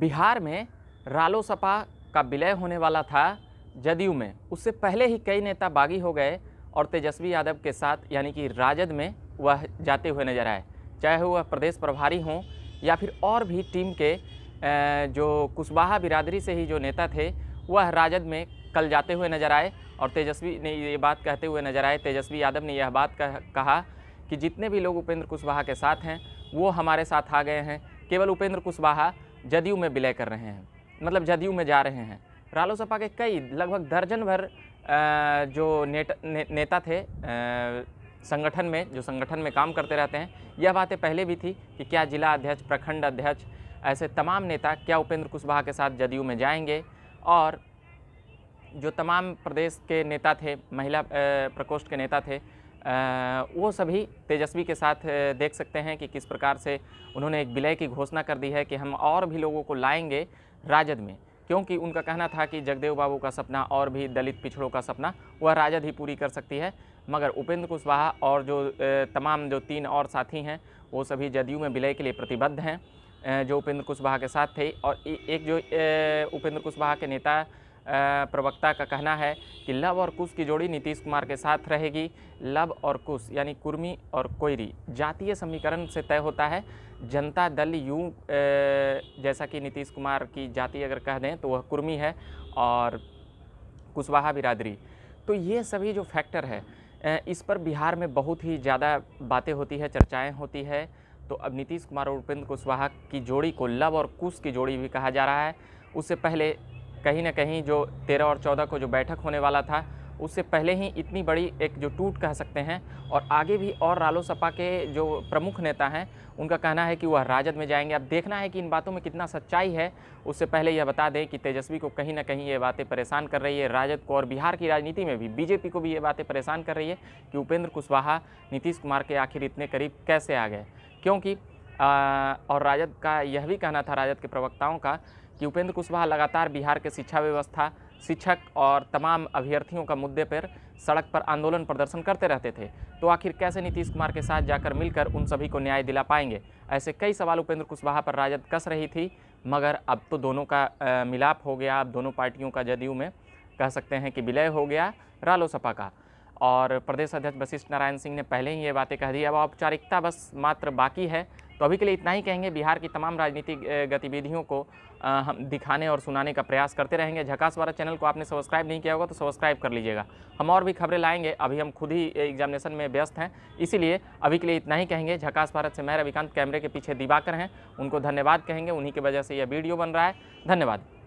बिहार में रालोसपा का विलय होने वाला था जदयू में उससे पहले ही कई नेता बागी हो गए और तेजस्वी यादव के साथ यानी कि राजद में वह जाते हुए नजर आए चाहे वह प्रदेश प्रभारी हों या फिर और भी टीम के जो कुशवाहा बिरादरी से ही जो नेता थे वह राजद में कल जाते हुए नजर आए और तेजस्वी ने ये बात कहते हुए नजर आए तेजस्वी यादव ने यह बात कह, कहा कि जितने भी लोग उपेंद्र कुशवाहा के साथ हैं वो हमारे साथ आ गए हैं केवल उपेंद्र कुशवाहा जदयू में विलय कर रहे हैं मतलब जदयू में जा रहे हैं रालो सपा के कई लगभग दर्जन भर जो नेट ने, नेता थे संगठन में जो संगठन में काम करते रहते हैं यह बातें पहले भी थी कि क्या जिला अध्यक्ष प्रखंड अध्यक्ष ऐसे तमाम नेता क्या उपेंद्र कुशवाहा के साथ जदयू में जाएंगे और जो तमाम प्रदेश के नेता थे महिला प्रकोष्ठ के नेता थे वो सभी तेजस्वी के साथ देख सकते हैं कि किस प्रकार से उन्होंने एक विलय की घोषणा कर दी है कि हम और भी लोगों को लाएंगे राजद में क्योंकि उनका कहना था कि जगदेव बाबू का सपना और भी दलित पिछड़ों का सपना वह राजद ही पूरी कर सकती है मगर उपेंद्र कुशवाहा और जो तमाम जो तीन और साथी हैं वो सभी जदयू में विलय के लिए प्रतिबद्ध हैं जो उपेंद्र कुशवाहा के साथ थे और एक जो उपेंद्र कुशवाहा के नेता प्रवक्ता का कहना है कि लव और कुश की जोड़ी नीतीश कुमार के साथ रहेगी लव और कुश यानी कुर्मी और कोयरी जातीय समीकरण से तय होता है जनता दल यू जैसा कि नीतीश कुमार की जाति अगर कह दें तो वह कुर्मी है और कुशवाहा बिरादरी तो ये सभी जो फैक्टर है इस पर बिहार में बहुत ही ज़्यादा बातें होती है चर्चाएँ होती है तो अब नीतीश कुमार और उपेंद्र कुशवाहा की जोड़ी को लव और कुश की जोड़ी भी कहा जा रहा है उससे पहले कहीं ना कहीं जो तेरह और चौदह को जो बैठक होने वाला था उससे पहले ही इतनी बड़ी एक जो टूट कह सकते हैं और आगे भी और रालो सपा के जो प्रमुख नेता हैं उनका कहना है कि वह राजद में जाएंगे अब देखना है कि इन बातों में कितना सच्चाई है उससे पहले यह बता दें कि तेजस्वी को कहीं ना कहीं ये बातें परेशान कर रही है राजद को और बिहार की राजनीति में भी बीजेपी को भी ये बातें परेशान कर रही है कि उपेंद्र कुशवाहा नीतीश कुमार के आखिर इतने करीब कैसे आ गए क्योंकि और राजद का यह भी कहना था राजद के प्रवक्ताओं का कि उपेंद्र कुशवाहा लगातार बिहार के शिक्षा व्यवस्था शिक्षक और तमाम अभ्यर्थियों का मुद्दे पर सड़क पर आंदोलन प्रदर्शन करते रहते थे तो आखिर कैसे नीतीश कुमार के साथ जाकर मिलकर उन सभी को न्याय दिला पाएंगे ऐसे कई सवाल उपेंद्र कुशवाहा पर राजद कस रही थी मगर अब तो दोनों का आ, मिलाप हो गया अब दोनों पार्टियों का जदयू में कह सकते हैं कि विलय हो गया रालोसपा का और प्रदेश अध्यक्ष वशिष्ठ नारायण सिंह ने पहले ही ये बातें कह दी अब औपचारिकता बस मात्र बाकी है तो अभी के लिए इतना ही कहेंगे बिहार की तमाम राजनीतिक गतिविधियों को हम दिखाने और सुनाने का प्रयास करते रहेंगे झकास वाला चैनल को आपने सब्सक्राइब नहीं किया होगा तो सब्सक्राइब कर लीजिएगा हम और भी खबरें लाएंगे अभी हम खुद ही एग्जामिनेशन में व्यस्त हैं इसीलिए अभी के लिए इतना ही कहेंगे झकास भारत से मैं रविकांत कैमरे के पीछे दिवाकर हैं उनको धन्यवाद कहेंगे उन्हीं की वजह से यह वीडियो बन रहा है धन्यवाद